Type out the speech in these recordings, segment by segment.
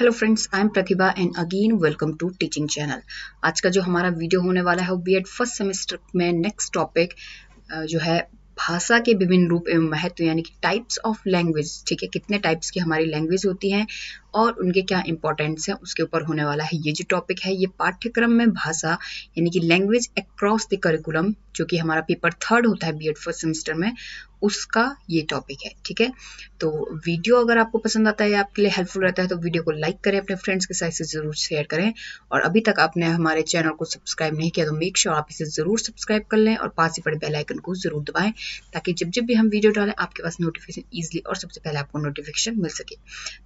hello friends I am Pratibha and again welcome to teaching channel आज का जो हमारा वीडियो होने वाला है वो बी एड फर्स्ट सेमेस्टर में नेक्स्ट टॉपिक जो है भाषा के विभिन्न रूप एवं महत्व यानी कि टाइप्स ऑफ लैंग्वेज ठीक है कितने टाइप्स की हमारी लैंग्वेज होती हैं और उनके क्या इंपॉर्टेंस है उसके ऊपर होने वाला है ये जो टॉपिक है ये पाठ्यक्रम में भाषा यानी कि लैंग्वेज अक्रॉस द करिकुलम जो कि हमारा पेपर थर्ड होता है बी एड फर्स्ट सेमेस्टर में उसका ये टॉपिक है ठीक है तो वीडियो अगर आपको पसंद आता है आपके लिए हेल्पफुल रहता है तो वीडियो को लाइक करें अपने फ्रेंड्स के साथ इसे ज़रूर शेयर करें और अभी तक आपने हमारे चैनल को सब्सक्राइब नहीं किया तो मेक श्योर आप इसे ज़रूर सब्सक्राइब कर लें और पास ही पड़े बेल आइकन को ज़रूर दबाएं ताकि जब जब भी हम वीडियो डालें आपके पास नोटिफिकेशन ईजिली और सबसे पहले आपको नोटिफिकेशन मिल सके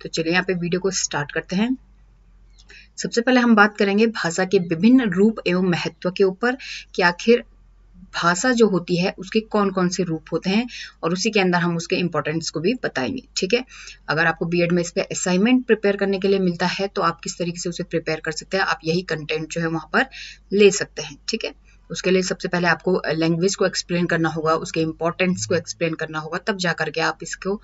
तो चलिए यहाँ पे वीडियो वीडियो को स्टार्ट करते हैं सबसे पहले हम बात करेंगे भाषा के विभिन्न रूप एवं महत्व के ऊपर कि आखिर भाषा जो होती है उसके कौन कौन से रूप होते हैं और उसी के अंदर हम उसके इम्पोर्टेंस को भी बताएंगे ठीक है अगर आपको बीएड में इस पर असाइनमेंट प्रिपेयर करने के लिए मिलता है तो आप किस तरीके से उसे प्रिपेयर कर सकते हैं आप यही कंटेंट जो है वहाँ पर ले सकते हैं ठीक है उसके लिए सबसे पहले आपको लैंग्वेज को एक्सप्लेन करना होगा उसके इम्पोर्टेंस को एक्सप्लेन करना होगा तब जा करके आप इसको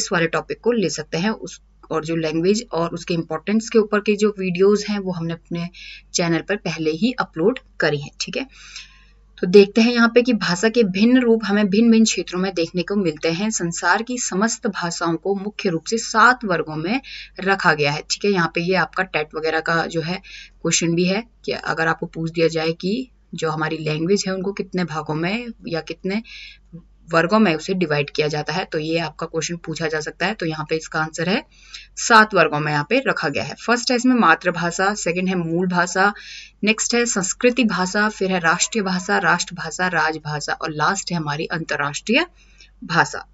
इस वाले टॉपिक को ले सकते हैं उस और जो लैंग्वेज और उसके इम्पोर्टेंस के ऊपर के जो वीडियोस हैं वो हमने अपने चैनल पर पहले ही अपलोड करी हैं ठीक है तो देखते हैं यहाँ पे कि भाषा के भिन्न रूप हमें भिन्न भिन्न क्षेत्रों में देखने को मिलते हैं संसार की समस्त भाषाओं को मुख्य रूप से सात वर्गों में रखा गया है ठीक है यहाँ पे ये यह आपका टेट वगैरह का जो है क्वेश्चन भी है कि अगर आपको पूछ दिया जाए कि जो हमारी लैंग्वेज है उनको कितने भागों में या कितने वर्गों में उसे डिवाइड किया जाता है तो ये आपका क्वेश्चन पूछा जा सकता है तो यहाँ पे इसका आंसर है सात वर्गों में यहाँ पे रखा गया है फर्स्ट है इसमें मातृभाषा सेकंड है मूल भाषा नेक्स्ट है संस्कृति भाषा फिर है राष्ट्रीय भाषा राष्ट्रभाषा राजभाषा और लास्ट है हमारी अंतर्राष्ट्रीय भाषा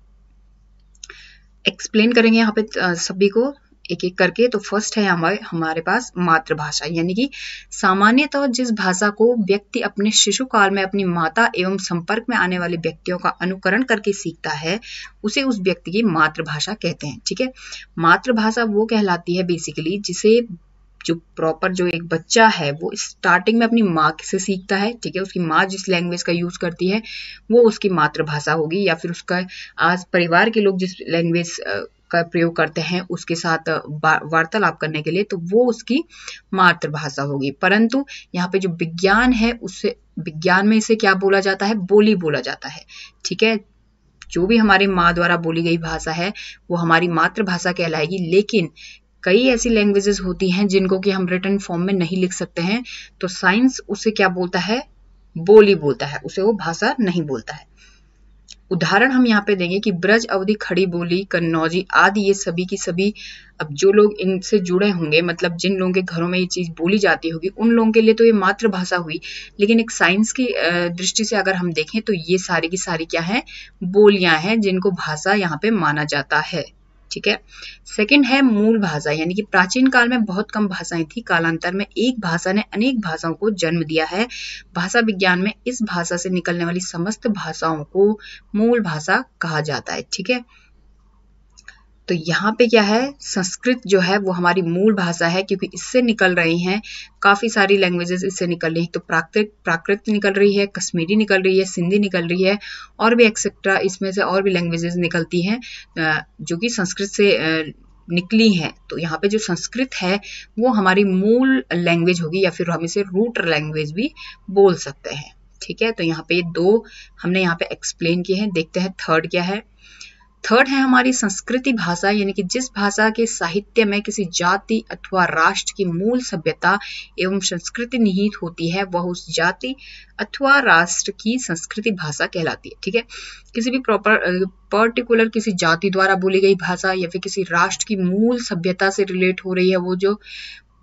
एक्सप्लेन करेंगे यहाँ पे सभी को एक एक करके तो फर्स्ट है हमारे हमारे पास मातृभाषा यानी कि सामान्यतः जिस भाषा को व्यक्ति अपने शिशु काल में अपनी माता एवं संपर्क में आने वाले व्यक्तियों का अनुकरण करके सीखता है उसे उस व्यक्ति की मातृभाषा कहते हैं ठीक है मातृभाषा वो कहलाती है बेसिकली जिसे जो प्रॉपर जो एक बच्चा है वो स्टार्टिंग में अपनी माँ से सीखता है ठीक है उसकी माँ जिस लैंग्वेज का यूज़ करती है वो उसकी मातृभाषा होगी या फिर उसका आज परिवार के लोग जिस लैंग्वेज का प्रयोग करते हैं उसके साथ वार्तालाप करने के लिए तो वो उसकी मातृभाषा होगी परंतु यहाँ पे जो विज्ञान है उससे विज्ञान में इसे क्या बोला जाता है बोली बोला जाता है ठीक है जो भी हमारी माँ द्वारा बोली गई भाषा है वो हमारी मातृभाषा कहलाएगी लेकिन कई ऐसी लैंग्वेजेस होती हैं जिनको कि हम रिटर्न फॉर्म में नहीं लिख सकते हैं तो साइंस उसे क्या बोलता है बोली बोलता है उसे वो भाषा नहीं बोलता है उदाहरण हम यहाँ पे देंगे कि ब्रज अवधि खड़ी बोली कन्नौजी आदि ये सभी की सभी अब जो लोग इनसे जुड़े होंगे मतलब जिन लोगों के घरों में ये चीज़ बोली जाती होगी उन लोगों के लिए तो ये मातृभाषा हुई लेकिन एक साइंस की दृष्टि से अगर हम देखें तो ये सारी की सारी क्या है बोलियां हैं जिनको भाषा यहाँ पे माना जाता है ठीक है सेकंड है मूल भाषा यानी कि प्राचीन काल में बहुत कम भाषाएं थी कालांतर में एक भाषा ने अनेक भाषाओं को जन्म दिया है भाषा विज्ञान में इस भाषा से निकलने वाली समस्त भाषाओं को मूल भाषा कहा जाता है ठीक है तो यहाँ पे क्या है संस्कृत जो है वो हमारी मूल भाषा है क्योंकि इससे निकल रही हैं काफ़ी सारी लैंग्वेजेस इससे निकल रही हैं तो प्राकृत प्राकृत निकल रही है कश्मीरी निकल रही है सिंधी निकल रही है और भी एक्सेट्रा इसमें से और भी लैंग्वेजेस निकलती हैं जो कि संस्कृत से निकली हैं तो यहाँ पे जो संस्कृत है वो हमारी मूल लैंग्वेज होगी या फिर हम इसे रूट लैंग्वेज भी बोल सकते हैं ठीक है तो यहाँ पे दो हमने यहाँ पे एक्सप्लेन किए हैं देखते हैं थर्ड क्या है थर्ड है हमारी संस्कृति भाषा यानी कि जिस भाषा के साहित्य में किसी जाति अथवा राष्ट्र की मूल सभ्यता एवं संस्कृति निहित होती है वह उस जाति अथवा राष्ट्र की संस्कृति भाषा कहलाती है ठीक है किसी भी प्रॉपर पर्टिकुलर किसी जाति द्वारा बोली गई भाषा या फिर किसी राष्ट्र की मूल सभ्यता से रिलेट हो रही है वो जो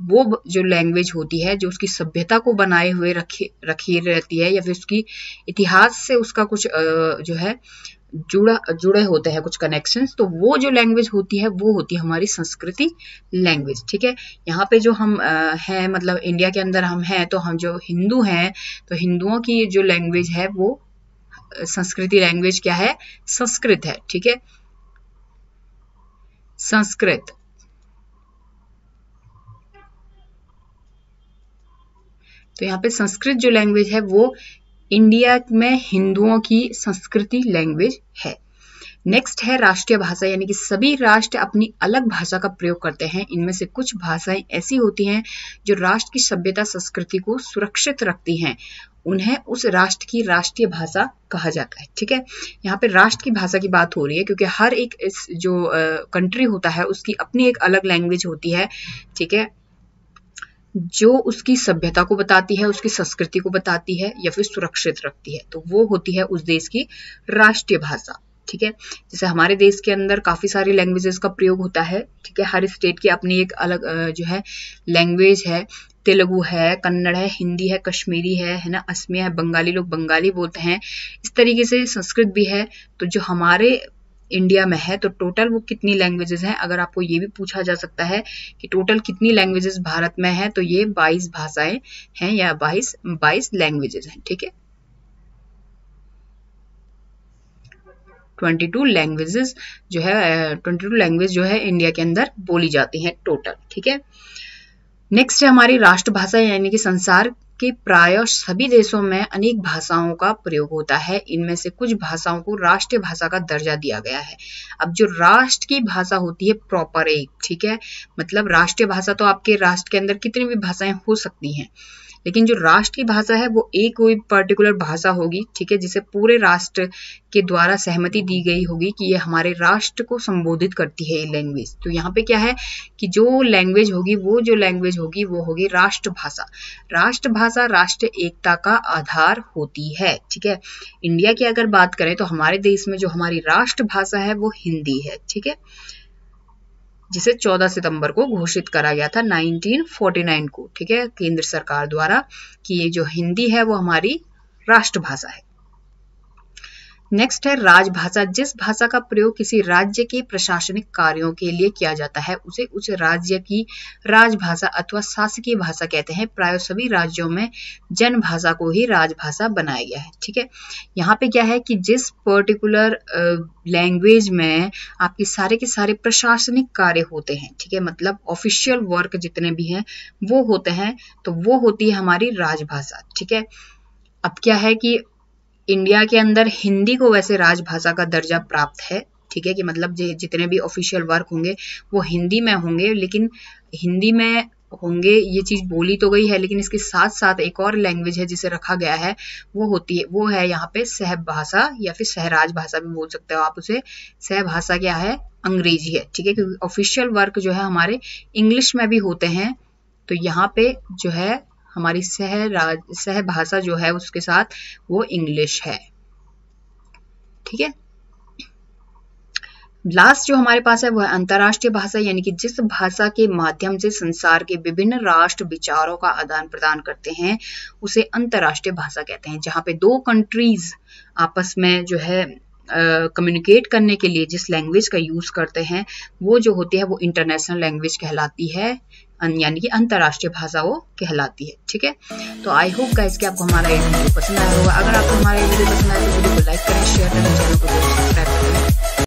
वो जो लैंग्वेज होती है जो उसकी सभ्यता को बनाए हुए रखी रखी रहती है या फिर उसकी इतिहास से उसका कुछ जो है जुड़ा जुड़े होते हैं कुछ कनेक्शन तो वो जो लैंग्वेज होती है वो होती है हमारी संस्कृति लैंग्वेज ठीक है यहाँ पे जो हम हैं मतलब इंडिया के अंदर हम हैं तो हम जो हिंदू हैं तो हिंदुओं की जो लैंग्वेज है वो संस्कृति लैंग्वेज क्या है संस्कृत है ठीक है संस्कृत तो यहाँ पे संस्कृत जो लैंग्वेज है वो इंडिया में हिंदुओं की संस्कृति लैंग्वेज है नेक्स्ट है राष्ट्रीय भाषा यानी कि सभी राष्ट्र अपनी अलग भाषा का प्रयोग करते हैं इनमें से कुछ भाषाएं ऐसी होती हैं जो राष्ट्र की सभ्यता संस्कृति को सुरक्षित रखती हैं उन्हें उस राष्ट्र की राष्ट्रीय भाषा कहा जाता है ठीक है यहाँ पे राष्ट्र की भाषा की बात हो रही है क्योंकि हर एक इस जो कंट्री होता है उसकी अपनी एक अलग लैंग्वेज होती है ठीक है जो उसकी सभ्यता को बताती है उसकी संस्कृति को बताती है या फिर सुरक्षित रखती है तो वो होती है उस देश की राष्ट्रीय भाषा ठीक है जैसे हमारे देश के अंदर काफ़ी सारी लैंग्वेजेस का प्रयोग होता है ठीक है हर स्टेट की अपनी एक अलग जो है लैंग्वेज है तेलुगु है कन्नड़ है हिंदी है कश्मीरी है है ना असमिया है बंगाली लोग बंगाली बोलते हैं इस तरीके से संस्कृत भी है तो जो हमारे इंडिया में है तो टोटल वो कितनी लैंग्वेजेस हैं अगर आपको ये भी पूछा जा सकता है कि टोटल कितनी लैंग्वेजेस भारत में है तो ये 22 भाषाएं हैं या 22 22 लैंग्वेजेस हैं ठीक है 22 लैंग्वेजेस जो है 22 लैंग्वेज जो है इंडिया के अंदर बोली जाती हैं टोटल ठीक है नेक्स्ट है हमारी राष्ट्रभाषा यानी कि संसार कि प्रायः सभी देशों में अनेक भाषाओं का प्रयोग होता है इनमें से कुछ भाषाओं को राष्ट्रीय भाषा का दर्जा दिया गया है अब जो राष्ट्र की भाषा होती है प्रॉपर एक ठीक है मतलब राष्ट्रीय भाषा तो आपके राष्ट्र के अंदर कितनी भी भाषाएं हो सकती हैं लेकिन जो राष्ट्र की भाषा है वो एक कोई पर्टिकुलर भाषा होगी ठीक है जिसे पूरे राष्ट्र के द्वारा सहमति दी गई होगी कि ये हमारे राष्ट्र को संबोधित करती है ये लैंग्वेज तो यहाँ पे क्या है कि जो लैंग्वेज होगी वो जो लैंग्वेज होगी वो होगी राष्ट्रभाषा राष्ट्रभाषा राष्ट्र एकता का आधार होती है ठीक है इंडिया की अगर बात करें तो हमारे देश में जो हमारी राष्ट्रभाषा है वो हिंदी है ठीक है जिसे 14 सितंबर को घोषित करा गया था 1949 को ठीक है केंद्र सरकार द्वारा कि ये जो हिंदी है वो हमारी राष्ट्रभाषा है नेक्स्ट है राजभाषा जिस भाषा का प्रयोग किसी राज्य के प्रशासनिक कार्यों के लिए किया जाता है उसे उस राज्य की राजभाषा अथवा शासकीय भाषा कहते हैं प्राय सभी राज्यों में भाषा को ही राजभाषा बनाया गया है ठीक है यहाँ पे क्या है कि जिस पर्टिकुलर लैंग्वेज में आपके सारे के सारे प्रशासनिक कार्य होते हैं ठीक है मतलब ऑफिशियल वर्क जितने भी हैं वो होते हैं तो वो होती है हमारी राजभाषा ठीक है अब क्या है कि इंडिया के अंदर हिंदी को वैसे राजभाषा का दर्जा प्राप्त है ठीक है कि मतलब जितने भी ऑफिशियल वर्क होंगे वो हिंदी में होंगे लेकिन हिंदी में होंगे ये चीज़ बोली तो गई है लेकिन इसके साथ साथ एक और लैंग्वेज है जिसे रखा गया है वो होती है वो है यहाँ पे सहभाषा भाषा या फिर सहराज भाषा भी बोल सकते हो आप उसे सह भाषा क्या है अंग्रेजी है ठीक है क्योंकि ऑफिशियल वर्क जो है हमारे इंग्लिश में भी होते हैं तो यहाँ पे जो है हमारी सह सहभाषा जो है उसके साथ वो इंग्लिश है ठीक है लास्ट जो हमारे पास है वह अंतर्राष्ट्रीय भाषा यानी कि जिस भाषा के माध्यम से संसार के विभिन्न राष्ट्र विचारों का आदान प्रदान करते हैं उसे अंतर्राष्ट्रीय भाषा कहते हैं जहां पे दो कंट्रीज आपस में जो है कम्युनिकेट uh, करने के लिए जिस लैंग्वेज का यूज़ करते हैं वो जो होती है वो इंटरनेशनल लैंग्वेज कहलाती है यानी कि अंतर्राष्ट्रीय भाषा वो कहलाती है ठीक है तो आई होप गाइस कि आपको हमारा ये वीडियो पसंद आया होगा अगर आपको हमारा ये वीडियो पसंद आया तो वीडियो को लाइक करें शेयर करें चैनल को सब्सक्राइब